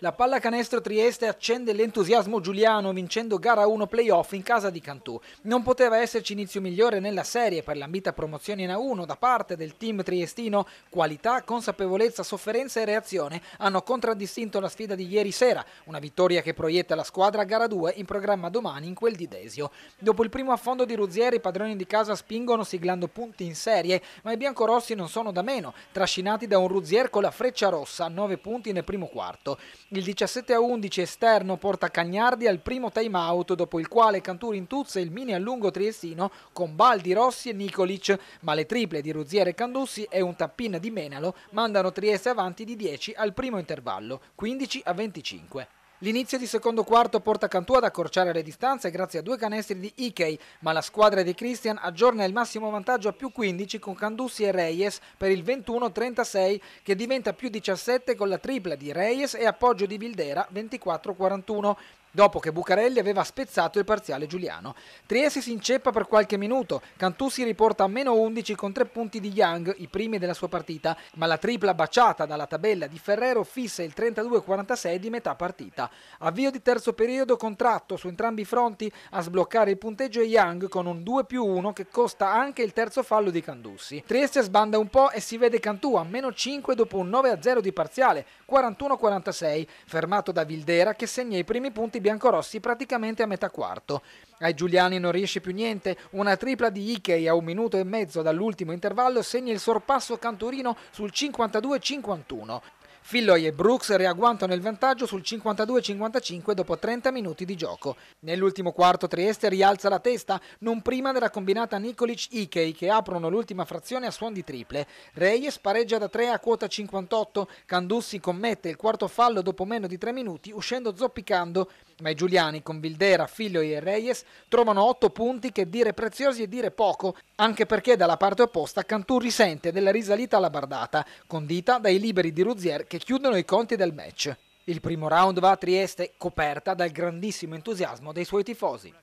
La pallacanestro Trieste accende l'entusiasmo giuliano vincendo gara 1 playoff in casa di Cantù. Non poteva esserci inizio migliore nella serie per l'ambita promozione in A1 da parte del team triestino. Qualità, consapevolezza, sofferenza e reazione hanno contraddistinto la sfida di ieri sera, una vittoria che proietta la squadra a gara 2 in programma domani in quel di Desio. Dopo il primo affondo di Ruzieri i padroni di casa spingono siglando punti in serie, ma i biancorossi non sono da meno, trascinati da un Ruzier con la freccia rossa, 9 punti nel primo quarto. Il 17-11 esterno porta Cagnardi al primo time out, dopo il quale Cantù intuzza il mini allungo triestino con Baldi, Rossi e Nicolic, ma le triple di Ruziere e Candussi e un tappin di Menalo mandano Trieste avanti di 10 al primo intervallo, 15 a 25. L'inizio di secondo quarto porta Cantù ad accorciare le distanze grazie a due canestri di Ikei, ma la squadra di Christian aggiorna il massimo vantaggio a più 15 con Candussi e Reyes per il 21-36 che diventa più 17 con la tripla di Reyes e appoggio di Bildera 24-41 dopo che Bucarelli aveva spezzato il parziale Giuliano. Trieste si inceppa per qualche minuto, Cantù si riporta a meno 11 con tre punti di Young, i primi della sua partita, ma la tripla baciata dalla tabella di Ferrero fissa il 32-46 di metà partita. Avvio di terzo periodo contratto su entrambi i fronti a sbloccare il punteggio è Young con un 2 più 1 che costa anche il terzo fallo di Candussi. Trieste sbanda un po' e si vede Cantù a meno 5 dopo un 9-0 di parziale, 41-46, fermato da Vildera che segna i primi punti biancorossi praticamente a metà quarto. Ai Giuliani non riesce più niente, una tripla di Ikei a un minuto e mezzo dall'ultimo intervallo segna il sorpasso Canturino sul 52-51. Filloi e Brooks riagguantano il vantaggio sul 52-55 dopo 30 minuti di gioco. Nell'ultimo quarto Trieste rialza la testa, non prima della combinata Nikolic-Ikei che aprono l'ultima frazione a suon di triple. Reyes pareggia da 3 a quota 58, Candussi commette il quarto fallo dopo meno di 3 minuti uscendo zoppicando, ma i Giuliani con Vildera, Filloi e Reyes trovano 8 punti che dire preziosi e dire poco, anche perché dalla parte opposta Cantù risente della risalita alla bardata, condita dai liberi di Ruzier che che chiudono i conti del match. Il primo round va a Trieste, coperta dal grandissimo entusiasmo dei suoi tifosi.